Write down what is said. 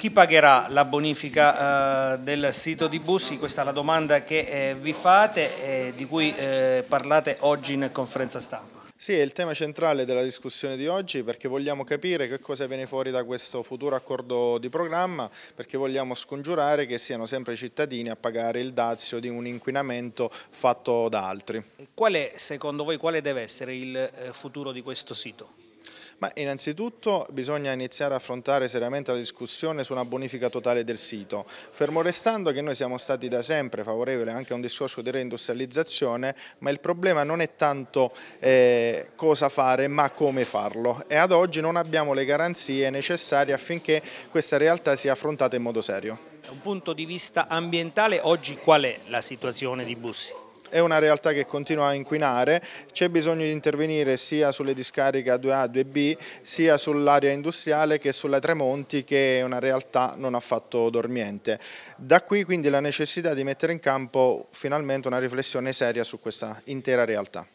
Chi pagherà la bonifica eh, del sito di Bussi? Questa è la domanda che eh, vi fate e di cui eh, parlate oggi in conferenza stampa. Sì, è il tema centrale della discussione di oggi perché vogliamo capire che cosa viene fuori da questo futuro accordo di programma, perché vogliamo scongiurare che siano sempre i cittadini a pagare il dazio di un inquinamento fatto da altri. Qual è, secondo voi, quale deve essere il futuro di questo sito? Ma innanzitutto bisogna iniziare a affrontare seriamente la discussione su una bonifica totale del sito, fermo restando che noi siamo stati da sempre favorevoli anche a un discorso di reindustrializzazione, ma il problema non è tanto eh, cosa fare ma come farlo e ad oggi non abbiamo le garanzie necessarie affinché questa realtà sia affrontata in modo serio. Da un punto di vista ambientale oggi qual è la situazione di Bussi? è una realtà che continua a inquinare, c'è bisogno di intervenire sia sulle discariche A2A, e 2B, sia sull'area industriale che sulla Tremonti che è una realtà non affatto dormiente. Da qui quindi la necessità di mettere in campo finalmente una riflessione seria su questa intera realtà.